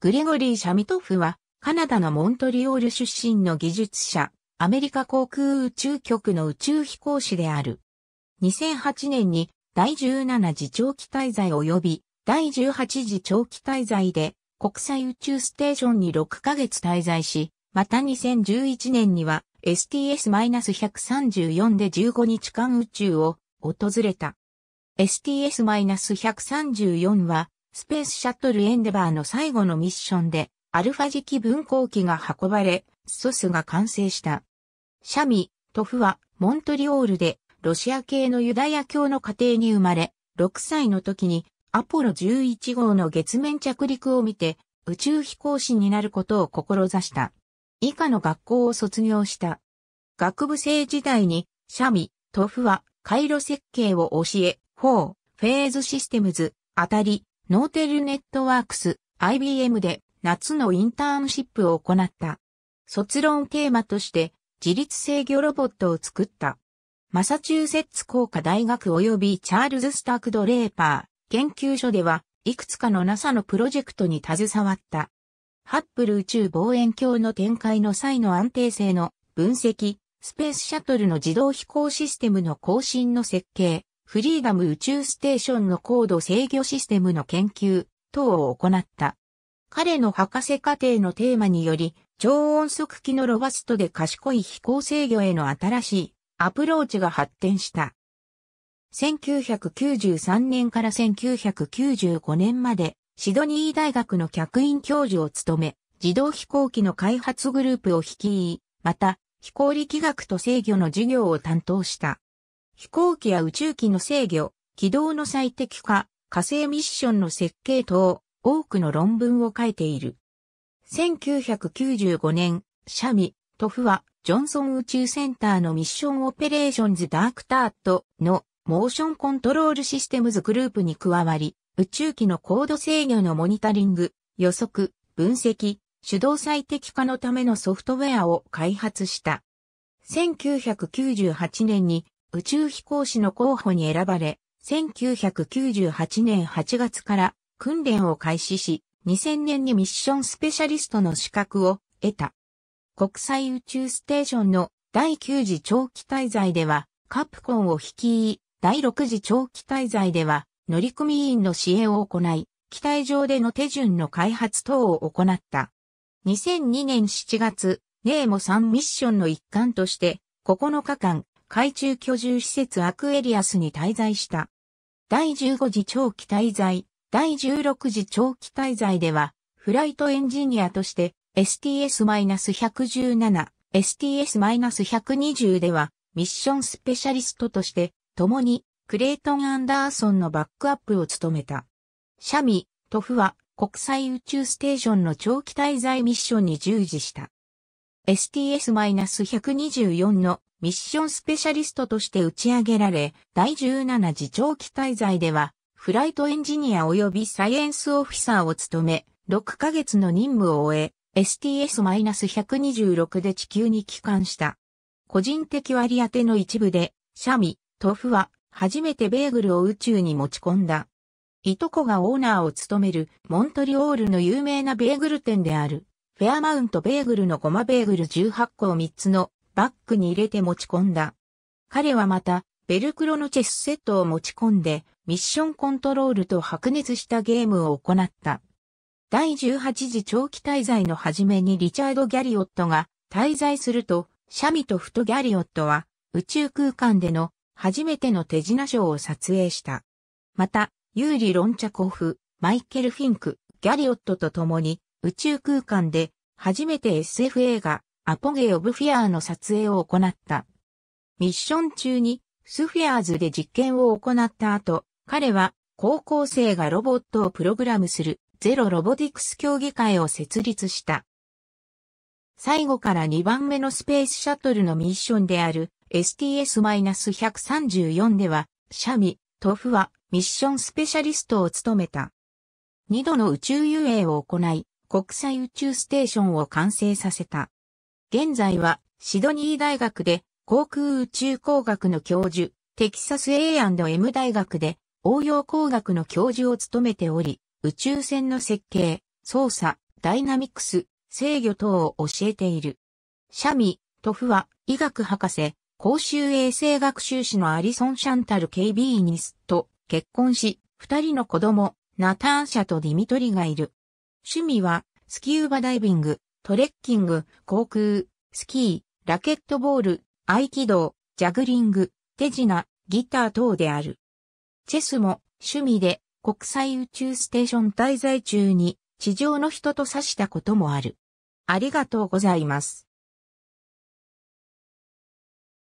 グレゴリー・シャミトフは、カナダのモントリオール出身の技術者、アメリカ航空宇宙局の宇宙飛行士である。2008年に第17次長期滞在及び第18次長期滞在で国際宇宙ステーションに6ヶ月滞在し、また2011年には STS-134 で15日間宇宙を訪れた。STS-134 はスペースシャトルエンデバーの最後のミッションで、アルファ磁気分光機が運ばれ、ソスが完成した。シャミ、トフは、モントリオールで、ロシア系のユダヤ教の家庭に生まれ、6歳の時に、アポロ11号の月面着陸を見て、宇宙飛行士になることを志した。以下の学校を卒業した。学部生時代に、シャミ、トフは、回路設計を教え、4、フェーズシステムズ、あたり、ノーテルネットワークス IBM で夏のインターンシップを行った。卒論テーマとして自律制御ロボットを作った。マサチューセッツ工科大学及びチャールズ・スターク・ドレーパー研究所ではいくつかの NASA のプロジェクトに携わった。ハッブル宇宙望遠鏡の展開の際の安定性の分析、スペースシャトルの自動飛行システムの更新の設計、フリーダム宇宙ステーションの高度制御システムの研究等を行った。彼の博士課程のテーマにより、超音速機のロバストで賢い飛行制御への新しいアプローチが発展した。1993年から1995年までシドニー大学の客員教授を務め、自動飛行機の開発グループを率い、また飛行力学と制御の授業を担当した。飛行機や宇宙機の制御、軌道の最適化、火星ミッションの設計等、多くの論文を書いている。1995年、シャミ、トフは、ジョンソン宇宙センターのミッションオペレーションズダークタートのモーションコントロールシステムズグループに加わり、宇宙機の高度制御のモニタリング、予測、分析、手動最適化のためのソフトウェアを開発した。1998年に宇宙飛行士の候補に選ばれ、1998年8月から訓練を開始し、2000年にミッションスペシャリストの資格を得た。国際宇宙ステーションの第9次長期滞在では、カプコンを率い、第6次長期滞在では、乗組員の支援を行い、機体上での手順の開発等を行った。2002年7月、ネーモ3ミッションの一環として、9日間、海中居住施設アクエリアスに滞在した。第15次長期滞在、第16次長期滞在では、フライトエンジニアとして STS-117、STS-120 では、ミッションスペシャリストとして、共にクレイトン・アンダーソンのバックアップを務めた。シャミ、トフは国際宇宙ステーションの長期滞在ミッションに従事した。STS-124 のミッションスペシャリストとして打ち上げられ、第17次長期滞在では、フライトエンジニア及びサイエンスオフィサーを務め、6ヶ月の任務を終え、STS-126 で地球に帰還した。個人的割り当ての一部で、シャミ、トフは、初めてベーグルを宇宙に持ち込んだ。いとこがオーナーを務めるモントリオールの有名なベーグル店であるフェアマウントベーグルのゴマベーグル18個を3つのバッグに入れて持ち込んだ。彼はまた、ベルクロのチェスセットを持ち込んで、ミッションコントロールと白熱したゲームを行った。第18次長期滞在の初めにリチャード・ギャリオットが滞在すると、シャミとフト・ギャリオットは宇宙空間での初めての手品ショーを撮影した。また、ユーリ・ロンチャコフ、マイケル・フィンク、ギャリオットと共に宇宙空間で初めて SF 映画アポゲオブフィアーの撮影を行った。ミッション中にスフィアーズで実験を行った後、彼は高校生がロボットをプログラムするゼロロボティクス協議会を設立した。最後から2番目のスペースシャトルのミッションである STS-134 では、シャミ、トフはミッションスペシャリストを務めた。2度の宇宙遊泳を行い、国際宇宙ステーションを完成させた。現在はシドニー大学で航空宇宙工学の教授、テキサス A&M 大学で応用工学の教授を務めており、宇宙船の設計、操作、ダイナミクス、制御等を教えている。シャミ、トフは医学博士、公衆衛生学修士のアリソン・シャンタル・ケイビーニスと結婚し、二人の子供、ナターシャとディミトリがいる。趣味はスキューバダイビング、トレッキング、航空、スキー、ラケットボール、合気道、ジャグリング、手品、ギター等である。チェスも趣味で国際宇宙ステーション滞在中に地上の人と指したこともある。ありがとうございます。